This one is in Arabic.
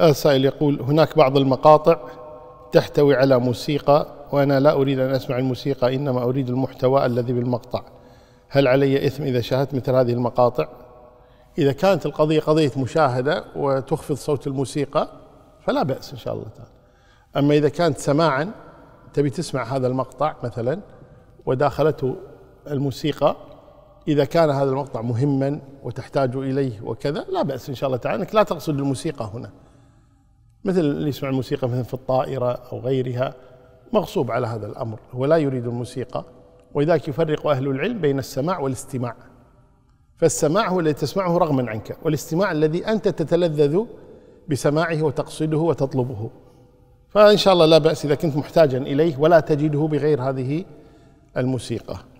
السائل يقول هناك بعض المقاطع تحتوي على موسيقى وأنا لا أريد أن أسمع الموسيقى إنما أريد المحتوى الذي بالمقطع هل علي إثم إذا شاهدت مثل هذه المقاطع إذا كانت القضية قضية مشاهدة وتخفض صوت الموسيقى فلا بأس إن شاء الله تعالى أما إذا كانت سماعا تبي تسمع هذا المقطع مثلا وداخلته الموسيقى إذا كان هذا المقطع مهما وتحتاج إليه وكذا لا بأس إن شاء الله تعالى أنك لا تقصد الموسيقى هنا مثل اللي يسمع الموسيقى مثلا في الطائرة أو غيرها مغصوب على هذا الأمر هو لا يريد الموسيقى ولذلك يفرق أهل العلم بين السماع والاستماع فالسماع هو الذي تسمعه رغما عنك والاستماع الذي أنت تتلذذ بسماعه وتقصده وتطلبه فإن شاء الله لا بأس إذا كنت محتاجا إليه ولا تجده بغير هذه الموسيقى